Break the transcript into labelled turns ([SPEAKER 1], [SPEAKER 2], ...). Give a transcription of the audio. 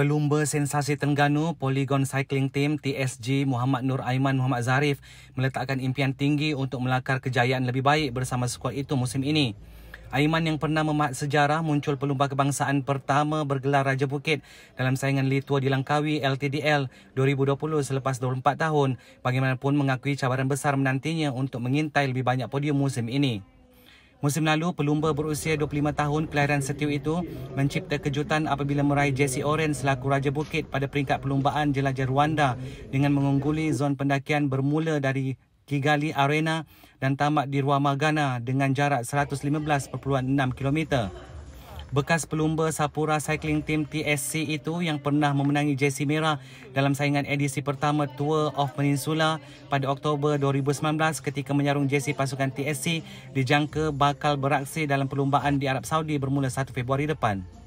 [SPEAKER 1] Pelumba Sensasi Terengganu Polygon Cycling Team TSG Muhammad Nur Aiman Muhammad Zarif meletakkan impian tinggi untuk melakar kejayaan lebih baik bersama skuad itu musim ini. Aiman yang pernah memahat sejarah muncul pelumba kebangsaan pertama bergelar Raja Bukit dalam saingan Litua di Langkawi LTDL 2020 selepas 24 tahun bagaimanapun mengakui cabaran besar menantinya untuk mengintai lebih banyak podium musim ini. Musim lalu, pelumba berusia 25 tahun kelahiran setiu itu mencipta kejutan apabila meraih Jesse orange selaku Raja Bukit pada peringkat perlumbaan jelajah Rwanda dengan mengungguli zon pendakian bermula dari Kigali Arena dan tamat di Ruamagana dengan jarak 115.6 km bekas pelumba Sapura Cycling Team TSC itu yang pernah memenangi JC Merah dalam saingan edisi pertama Tour of Peninsula pada Oktober 2019 ketika menyarung JC pasukan TSC dijangka bakal beraksi dalam perlumbaan di Arab Saudi bermula 1 Februari depan.